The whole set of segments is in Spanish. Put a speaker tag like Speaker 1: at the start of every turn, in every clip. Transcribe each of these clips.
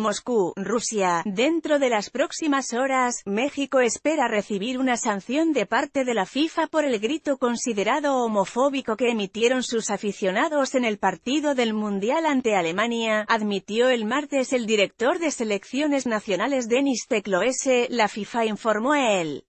Speaker 1: Moscú, Rusia. Dentro de las próximas horas, México espera recibir una sanción de parte de la FIFA por el grito considerado homofóbico que emitieron sus aficionados en el partido del Mundial ante Alemania, admitió el martes el director de selecciones nacionales Denis Tekloese, la FIFA informó a él.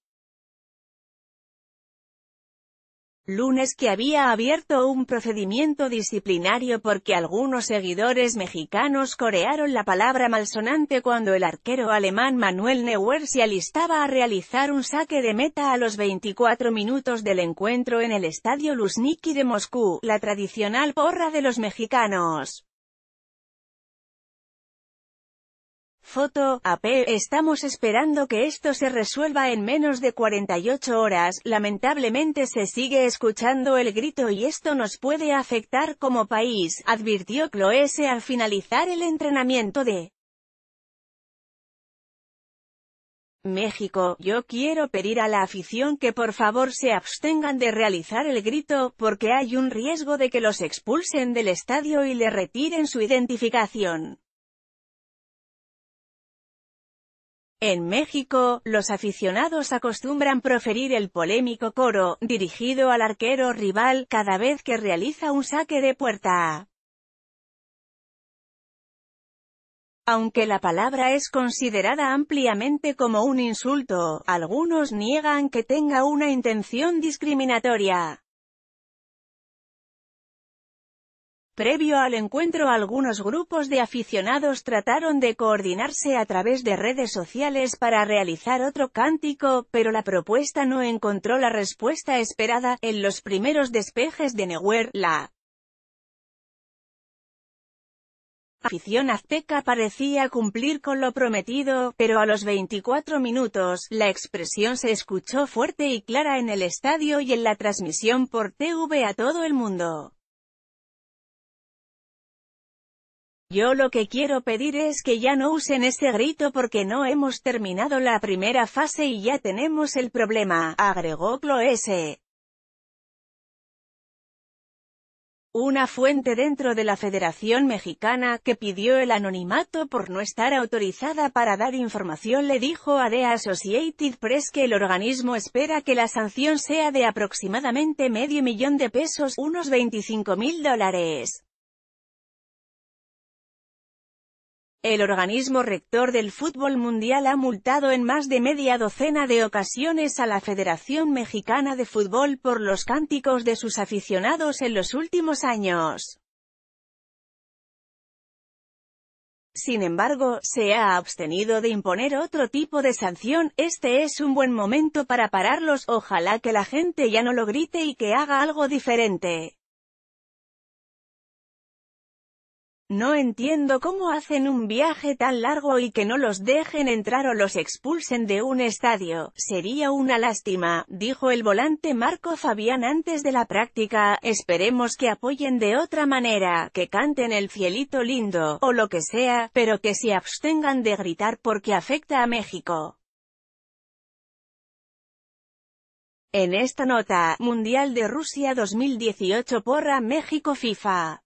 Speaker 1: lunes que había abierto un procedimiento disciplinario porque algunos seguidores mexicanos corearon la palabra malsonante cuando el arquero alemán Manuel Neuer se alistaba a realizar un saque de meta a los 24 minutos del encuentro en el estadio Luzhniki de Moscú, la tradicional porra de los mexicanos. Foto, AP, estamos esperando que esto se resuelva en menos de 48 horas, lamentablemente se sigue escuchando el grito y esto nos puede afectar como país, advirtió Cloese al finalizar el entrenamiento de México, yo quiero pedir a la afición que por favor se abstengan de realizar el grito, porque hay un riesgo de que los expulsen del estadio y le retiren su identificación. En México, los aficionados acostumbran proferir el polémico coro, dirigido al arquero rival, cada vez que realiza un saque de puerta. Aunque la palabra es considerada ampliamente como un insulto, algunos niegan que tenga una intención discriminatoria. Previo al encuentro algunos grupos de aficionados trataron de coordinarse a través de redes sociales para realizar otro cántico, pero la propuesta no encontró la respuesta esperada. En los primeros despejes de Neuer, la afición azteca parecía cumplir con lo prometido, pero a los 24 minutos, la expresión se escuchó fuerte y clara en el estadio y en la transmisión por TV a todo el mundo. Yo lo que quiero pedir es que ya no usen ese grito porque no hemos terminado la primera fase y ya tenemos el problema, agregó Cloese. Una fuente dentro de la Federación Mexicana, que pidió el anonimato por no estar autorizada para dar información le dijo a The Associated Press que el organismo espera que la sanción sea de aproximadamente medio millón de pesos, unos 25 mil dólares. El organismo rector del fútbol mundial ha multado en más de media docena de ocasiones a la Federación Mexicana de Fútbol por los cánticos de sus aficionados en los últimos años. Sin embargo, se ha abstenido de imponer otro tipo de sanción, este es un buen momento para pararlos, ojalá que la gente ya no lo grite y que haga algo diferente. No entiendo cómo hacen un viaje tan largo y que no los dejen entrar o los expulsen de un estadio, sería una lástima, dijo el volante Marco Fabián antes de la práctica, esperemos que apoyen de otra manera, que canten el fielito lindo, o lo que sea, pero que se abstengan de gritar porque afecta a México. En esta nota, Mundial de Rusia 2018 porra México FIFA.